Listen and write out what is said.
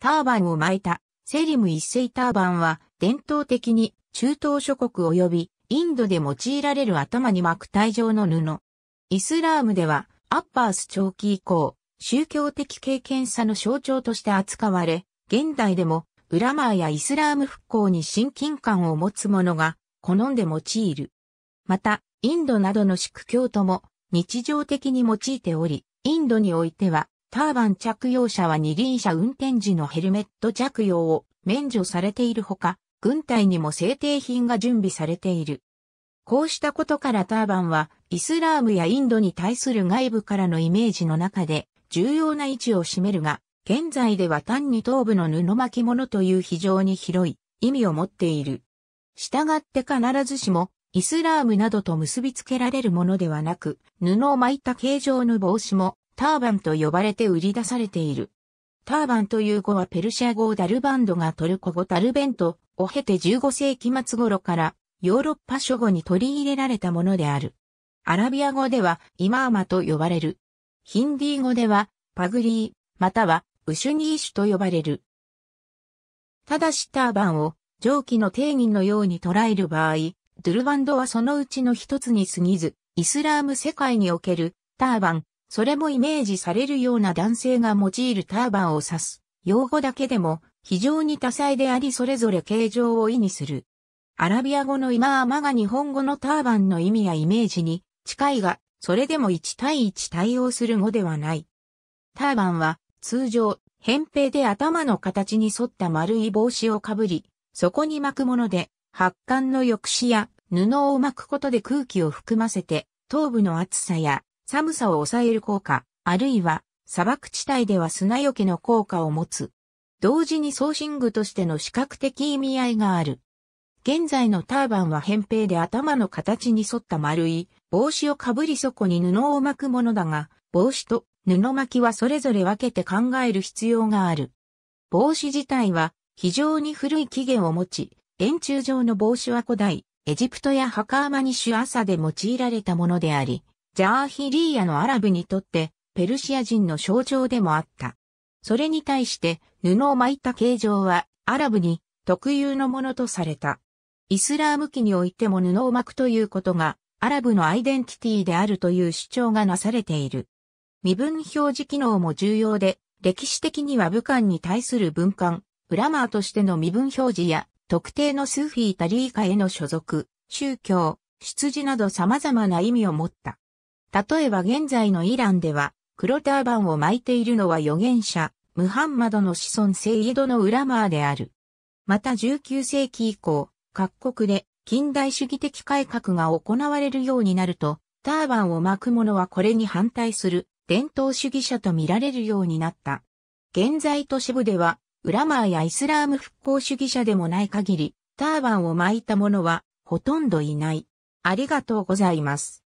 ターバンを巻いた、セリム一世ターバンは、伝統的に中東諸国及びインドで用いられる頭に巻く体状の布。イスラームでは、アッパース長期以降、宗教的経験者の象徴として扱われ、現代でも、ウラマーやイスラーム復興に親近感を持つ者が、好んで用いる。また、インドなどのシク教徒も、日常的に用いており、インドにおいては、ターバン着用者は二輪車運転時のヘルメット着用を免除されているほか、軍隊にも制定品が準備されている。こうしたことからターバンは、イスラームやインドに対する外部からのイメージの中で、重要な位置を占めるが、現在では単に頭部の布巻物という非常に広い意味を持っている。従って必ずしも、イスラームなどと結びつけられるものではなく、布を巻いた形状の帽子も、ターバンと呼ばれて売り出されている。ターバンという語はペルシャ語ダルバンドがトルコ語ダルベントを経て15世紀末頃からヨーロッパ諸語に取り入れられたものである。アラビア語ではイマーマと呼ばれる。ヒンディー語ではパグリー、またはウシュニーシュと呼ばれる。ただしターバンを上記の定義のように捉える場合、ドゥルバンドはそのうちの一つに過ぎず、イスラーム世界におけるターバン、それもイメージされるような男性が用いるターバンを指す。用語だけでも非常に多彩でありそれぞれ形状を意味する。アラビア語のイマーマが日本語のターバンの意味やイメージに近いが、それでも1対1対応する語ではない。ターバンは通常、扁平で頭の形に沿った丸い帽子をかぶり、そこに巻くもので、発汗の抑止や布を巻くことで空気を含ませて、頭部の厚さや寒さを抑える効果、あるいは砂漠地帯では砂よけの効果を持つ。同時に送信具としての視覚的意味合いがある。現在のターバンは扁平で頭の形に沿った丸い帽子をかぶりそこに布を巻くものだが、帽子と布巻きはそれぞれ分けて考える必要がある。帽子自体は非常に古い起源を持ち、円柱状の帽子は古代、エジプトやハカーマニシュ朝で用いられたものであり、ジャーヒリーヤのアラブにとってペルシア人の象徴でもあった。それに対して布を巻いた形状はアラブに特有のものとされた。イスラーム期においても布を巻くということがアラブのアイデンティティであるという主張がなされている。身分表示機能も重要で、歴史的には武漢に対する文官、ブラマーとしての身分表示や、特定のスーフィータリーカへの所属、宗教、出自など様々な意味を持った。例えば現在のイランでは、黒ターバンを巻いているのは預言者、ムハンマドの子孫セイドのウラマーである。また19世紀以降、各国で近代主義的改革が行われるようになると、ターバンを巻く者はこれに反対する伝統主義者と見られるようになった。現在都市部では、ウラマーやイスラーム復興主義者でもない限り、ターバンを巻いた者はほとんどいない。ありがとうございます。